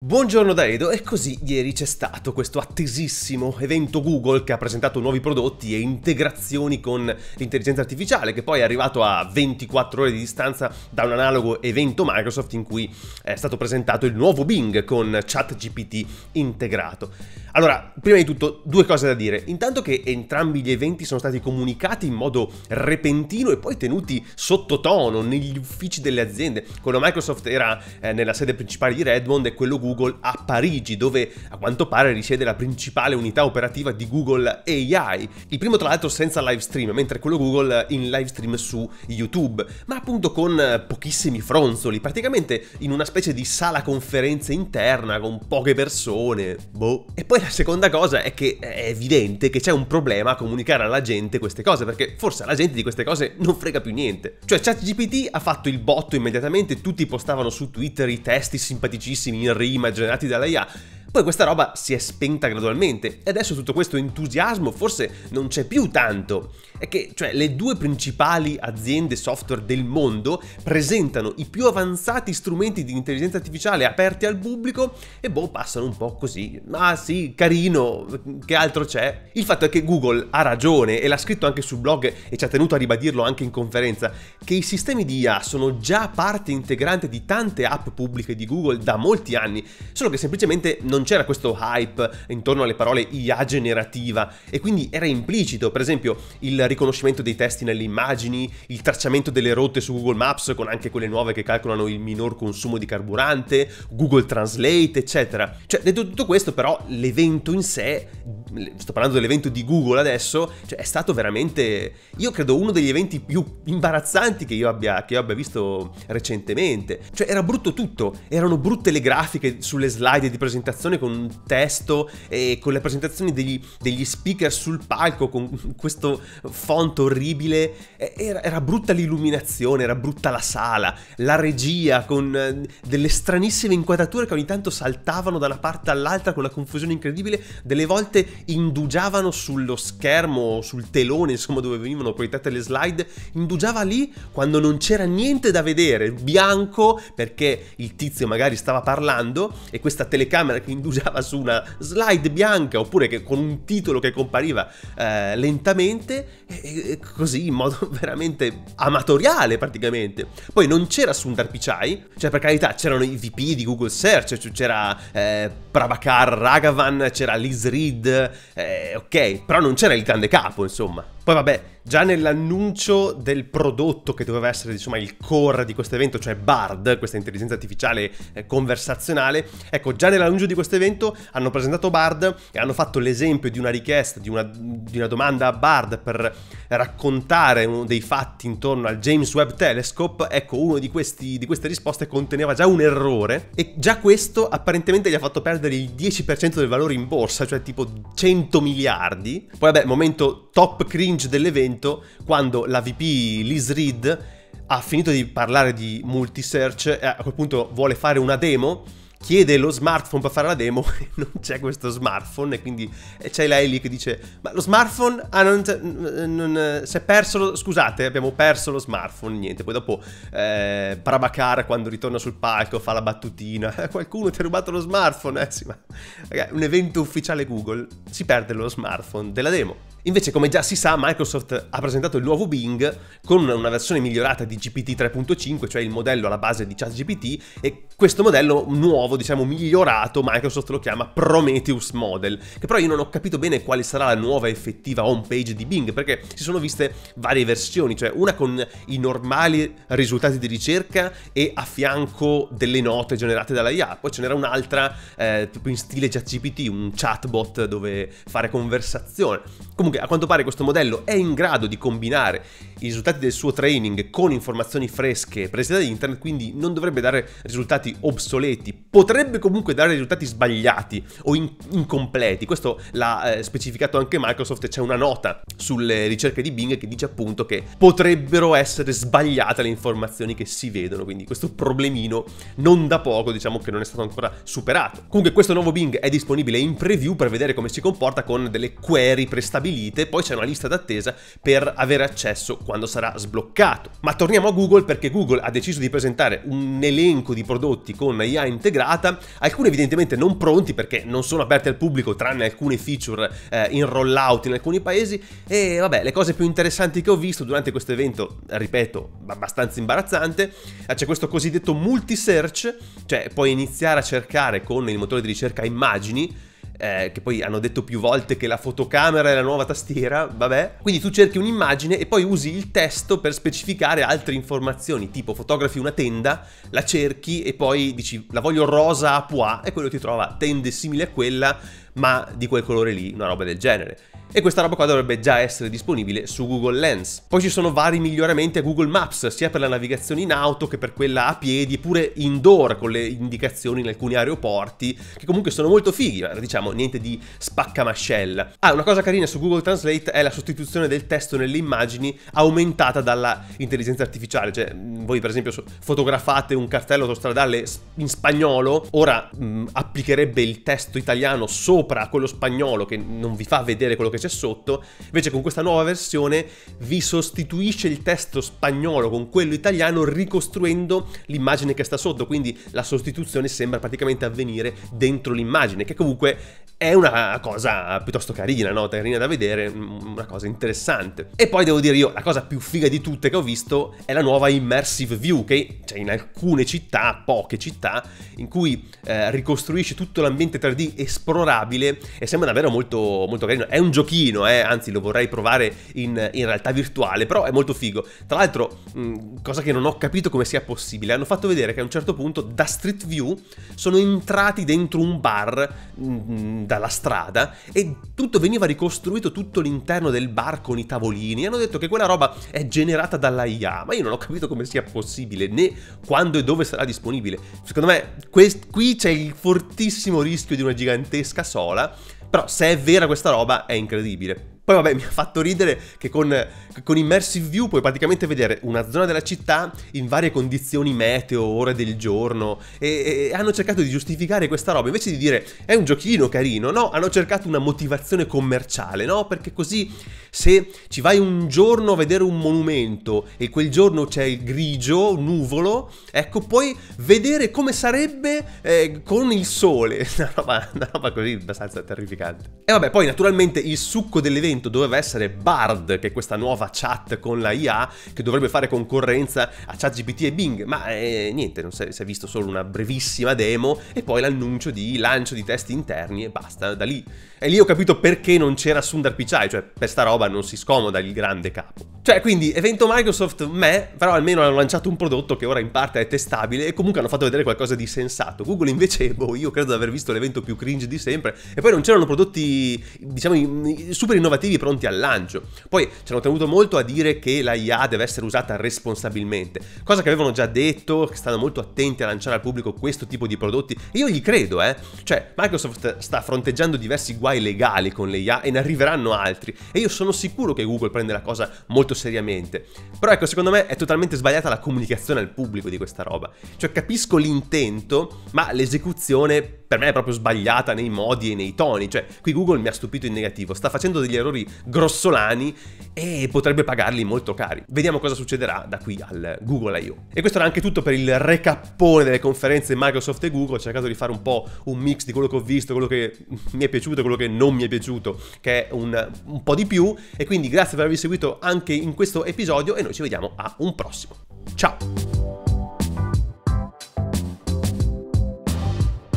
Buongiorno da Edo e così ieri c'è stato questo attesissimo evento Google che ha presentato nuovi prodotti e integrazioni con l'intelligenza artificiale che poi è arrivato a 24 ore di distanza da un analogo evento Microsoft in cui è stato presentato il nuovo Bing con ChatGPT integrato. Allora, prima di tutto due cose da dire. Intanto che entrambi gli eventi sono stati comunicati in modo repentino e poi tenuti sottotono negli uffici delle aziende. Quello Microsoft era eh, nella sede principale di Redmond e quello Google Google a Parigi, dove a quanto pare risiede la principale unità operativa di Google AI. Il primo tra l'altro senza live stream, mentre quello Google in live stream su YouTube, ma appunto con eh, pochissimi fronzoli, praticamente in una specie di sala conferenze interna con poche persone, boh. E poi la seconda cosa è che è evidente che c'è un problema a comunicare alla gente queste cose, perché forse alla gente di queste cose non frega più niente. Cioè ChatGPT ha fatto il botto immediatamente, tutti postavano su Twitter i testi simpaticissimi in rima, immaginati dall'IA poi questa roba si è spenta gradualmente e adesso tutto questo entusiasmo forse non c'è più tanto. È che cioè, le due principali aziende software del mondo presentano i più avanzati strumenti di intelligenza artificiale aperti al pubblico e boh, passano un po' così. ah, sì, carino, che altro c'è? Il fatto è che Google ha ragione e l'ha scritto anche sul blog e ci ha tenuto a ribadirlo anche in conferenza, che i sistemi di IA sono già parte integrante di tante app pubbliche di Google da molti anni, solo che semplicemente non non c'era questo hype intorno alle parole IA generativa e quindi era implicito, per esempio, il riconoscimento dei testi nelle immagini, il tracciamento delle rotte su Google Maps con anche quelle nuove che calcolano il minor consumo di carburante, Google Translate, eccetera. Cioè, detto tutto questo, però, l'evento in sé, sto parlando dell'evento di Google adesso, cioè, è stato veramente, io credo, uno degli eventi più imbarazzanti che io abbia, che io abbia visto recentemente. Cioè, era brutto tutto, erano brutte le grafiche sulle slide di presentazione presentazione con un testo e con le presentazioni degli, degli speaker sul palco con questo font orribile. Era, era, brutta l'illuminazione, era brutta la sala, la regia con eh, delle stranissime inquadrature che ogni tanto saltavano da una parte all'altra con una confusione incredibile. Delle volte indugiavano sullo schermo, sul telone, insomma, dove venivano proiettate le slide. Indugiava lì quando non c'era niente da vedere, bianco perché il tizio magari stava parlando e questa telecamera che indusava su una slide bianca oppure che, con un titolo che compariva eh, lentamente, e, e così in modo veramente amatoriale praticamente. Poi non c'era Sundar Pichai, cioè per carità c'erano i VP di Google Search, cioè c'era eh, Prabhakar Ragavan, c'era Liz Reed, eh, ok, però non c'era il grande capo insomma. Poi vabbè, già nell'annuncio del prodotto che doveva essere insomma, il core di questo evento, cioè Bard, questa intelligenza artificiale eh, conversazionale, ecco già nell'annuncio di questo evento hanno presentato Bard e hanno fatto l'esempio di una richiesta, di una, di una domanda a Bard per raccontare dei fatti intorno al James Webb Telescope, ecco uno di, di queste risposte conteneva già un errore e già questo apparentemente gli ha fatto perdere il 10% del valore in borsa, cioè tipo 100 miliardi. Poi vabbè, momento top cringe dell'evento momento quando la VP Liz Reed ha finito di parlare di multisearch e a quel punto vuole fare una demo chiede lo smartphone per fare la demo e non c'è questo smartphone e quindi c'è lei lì che dice ma lo smartphone ah, non, non, si è perso lo, scusate abbiamo perso lo smartphone niente poi dopo eh, Prabakar quando ritorna sul palco fa la battutina eh, qualcuno ti ha rubato lo smartphone eh sì ma ragazzi, un evento ufficiale Google si perde lo smartphone della demo Invece, come già si sa, Microsoft ha presentato il nuovo Bing con una versione migliorata di GPT 3.5, cioè il modello alla base di ChatGPT, e questo modello nuovo, diciamo migliorato, Microsoft lo chiama Prometheus Model, che però io non ho capito bene quale sarà la nuova effettiva home page di Bing, perché si sono viste varie versioni, cioè una con i normali risultati di ricerca e a fianco delle note generate dalla IA, poi ce n'era un'altra eh, in stile ChatGPT, un chatbot dove fare conversazione. Comunque a quanto pare questo modello è in grado di combinare i risultati del suo training con informazioni fresche prese da internet, quindi non dovrebbe dare risultati obsoleti, potrebbe comunque dare risultati sbagliati o in- incompleti. Questo l'ha eh, specificato anche Microsoft e c'è una nota sulle ricerche di Bing che dice appunto che potrebbero essere sbagliate le informazioni che si vedono, quindi questo problemino non da poco, diciamo che non è stato ancora superato. Comunque questo nuovo Bing è disponibile in preview per vedere come si comporta con delle query prestabilite stabilite, poi c'è una lista d'attesa per avere accesso quando sarà sbloccato. Ma torniamo a Google perché Google ha deciso di presentare un elenco di prodotti con IA integrata, alcuni evidentemente non pronti perché non sono aperti al pubblico tranne alcune feature eh, in rollout in alcuni paesi e vabbè, le cose più interessanti che ho visto durante questo evento, ripeto, abbastanza imbarazzante, eh, c'è questo cosiddetto multi-search, cioè puoi iniziare a cercare con il motore di ricerca immagini eh, che poi hanno detto più volte che la fotocamera è la nuova tastiera, vabbè. Quindi tu cerchi un'immagine e poi usi il testo per specificare altre informazioni, tipo fotografi una tenda, la cerchi e poi dici la voglio rosa a pois e quello ti trova tende simili a quella ma di quel colore lì, una roba del genere. E questa roba qua dovrebbe già essere disponibile su Google Lens. Poi ci sono vari miglioramenti a Google Maps, sia per la navigazione in auto che per quella a piedi, pure indoor con le indicazioni in alcuni aeroporti, che comunque sono molto fighi, diciamo, niente di spaccamascella. Ah, una cosa carina su Google Translate è la sostituzione del testo nelle immagini aumentata dalla intelligenza artificiale, cioè mm, voi per esempio fotografate un cartello autostradale in spagnolo, ora mh, mm, applicherebbe il testo italiano sopra sopra quello spagnolo che non vi fa vedere quello che c'è sotto, invece con questa nuova versione vi sostituisce il testo spagnolo con quello italiano ricostruendo l'immagine che sta sotto, quindi la sostituzione sembra praticamente avvenire dentro l'immagine, che comunque è una cosa piuttosto carina, no? Carina da vedere, mm, una cosa interessante. E poi devo dire io, la cosa più figa di tutte che ho visto è la nuova Immersive View, che c'è in alcune città, poche città, in cui eh, ricostruisce tutto l'ambiente 3D esplorabile stabile e sembra davvero molto, molto carino. È un giochino, eh, anzi lo vorrei provare in, in, realtà virtuale, però è molto figo. Tra l'altro, mh, mm, cosa che non ho capito come sia possibile, hanno fatto vedere che a un certo punto da Street View sono entrati dentro un bar mh, mm, mm, dalla strada e tutto veniva ricostruito tutto l'interno del bar con i tavolini. Hanno detto che quella roba è generata dalla IA, ma io non ho capito come sia possibile né quando e dove sarà disponibile. Secondo me quest- qui c'è il fortissimo rischio di una gigantesca sorta sola. Però se è vera questa roba è incredibile. Poi vabbè mi ha fatto ridere che con, con Immersive View puoi praticamente vedere una zona della città in varie condizioni meteo, ore del giorno e, e hanno cercato di giustificare questa roba invece di dire è un giochino carino, no? Hanno cercato una motivazione commerciale, no? Perché così se ci vai un giorno a vedere un monumento e quel giorno c'è il grigio, nuvolo, ecco puoi vedere come sarebbe eh, con il sole, una roba, una roba così abbastanza terrificante. E vabbè poi naturalmente il succo dell'evento evento doveva essere Bard, che è questa nuova chat con la IA che dovrebbe fare concorrenza a ChatGPT e Bing, ma eh, niente, non si è, si è visto solo una brevissima demo e poi l'annuncio di lancio di test interni e basta, da lì. E lì ho capito perché non c'era Sundar Pichai, cioè per sta roba non si scomoda il grande capo. Cioè, quindi, evento Microsoft, me, però almeno hanno lanciato un prodotto che ora in parte è testabile e comunque hanno fatto vedere qualcosa di sensato. Google invece, boh, io credo di aver visto l'evento più cringe di sempre e poi non c'erano prodotti, diciamo, super innovativi informativi pronti al lancio. Poi ci hanno tenuto molto a dire che la IA deve essere usata responsabilmente, cosa che avevano già detto, che stanno molto attenti a lanciare al pubblico questo tipo di prodotti e io gli credo, eh. Cioè, Microsoft sta fronteggiando diversi guai legali con le IA e ne arriveranno altri e io sono sicuro che Google prende la cosa molto seriamente. Però ecco, secondo me è totalmente sbagliata la comunicazione al pubblico di questa roba. Cioè, capisco l'intento, ma l'esecuzione per me è proprio sbagliata nei modi e nei toni. Cioè, qui Google mi ha stupito in negativo, sta facendo degli errori giocatori grossolani e potrebbe pagarli molto cari. Vediamo cosa succederà da qui al Google I.O. E questo era anche tutto per il recappone delle conferenze Microsoft e Google, ho cercato di fare un po' un mix di quello che ho visto, quello che mi è piaciuto e quello che non mi è piaciuto, che è un, un po' di più, e quindi grazie per avervi seguito anche in questo episodio e noi ci vediamo a un prossimo. Ciao!